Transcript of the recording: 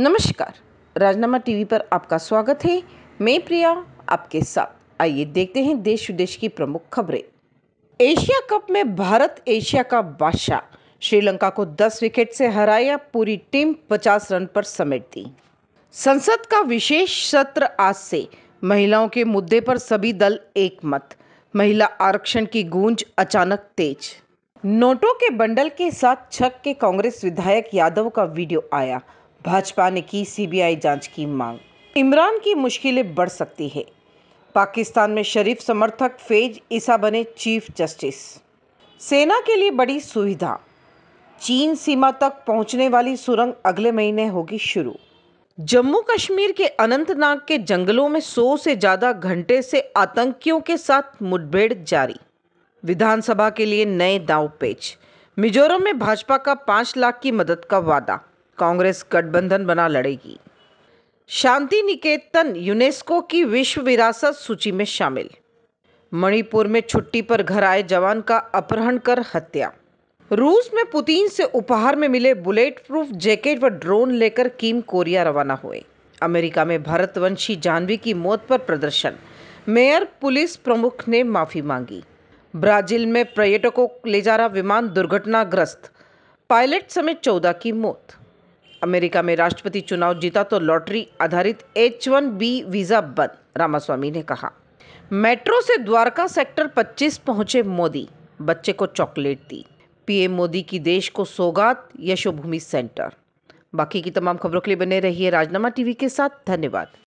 नमस्कार राजनामा टीवी पर आपका स्वागत है मैं प्रिया आपके साथ आइए देखते हैं देश विदेश की प्रमुख खबरें एशिया कप में भारत एशिया का बादशाह श्रीलंका को 10 विकेट से हराया पूरी टीम 50 रन पर समेट दी संसद का विशेष सत्र आज से महिलाओं के मुद्दे पर सभी दल एक मत महिला आरक्षण की गूंज अचानक तेज नोटों के बंडल के साथ छक के कांग्रेस विधायक यादव का वीडियो आया भाजपा ने की सीबीआई जांच की मांग इमरान की मुश्किलें बढ़ सकती है पाकिस्तान में शरीफ समर्थक फेज ईसा बने चीफ जस्टिस सेना के लिए बड़ी सुविधा चीन सीमा तक पहुंचने वाली सुरंग अगले महीने होगी शुरू जम्मू कश्मीर के अनंतनाग के जंगलों में सौ से ज़्यादा घंटे से आतंकियों के साथ मुठभेड़ जारी विधानसभा के लिए नए दाव पेच मिजोरम में भाजपा का पांच लाख की मदद का वादा कांग्रेस गठबंधन बना लड़ेगी शांति निकेतन यूनेस्को की विश्व विरासत सूची में शामिल मणिपुर में छुट्टी पर घर आए जवान का अपहरण कर हत्या रूस में पुतिन से उपहार में मिले बुलेट प्रूफ जैकेट व ड्रोन लेकर कीम कोरिया रवाना हुए अमेरिका में भारतवंशी जानवी की मौत पर प्रदर्शन मेयर पुलिस प्रमुख ने माफी मांगी ब्राजील में पर्यटकों ले जा रहा विमान दुर्घटनाग्रस्त पायलट समेत चौदह की मौत अमेरिका में राष्ट्रपति चुनाव जीता तो लॉटरी आधारित एच वन बी वीज़ा बंद रामास्वामी ने कहा मेट्रो से द्वारका सेक्टर 25 पहुंचे मोदी बच्चे को चॉकलेट दी पीएम मोदी की देश को सौगात यशोभूमि सेंटर बाकी की तमाम खबरों के लिए बने रहिए राजनामा टीवी के साथ धन्यवाद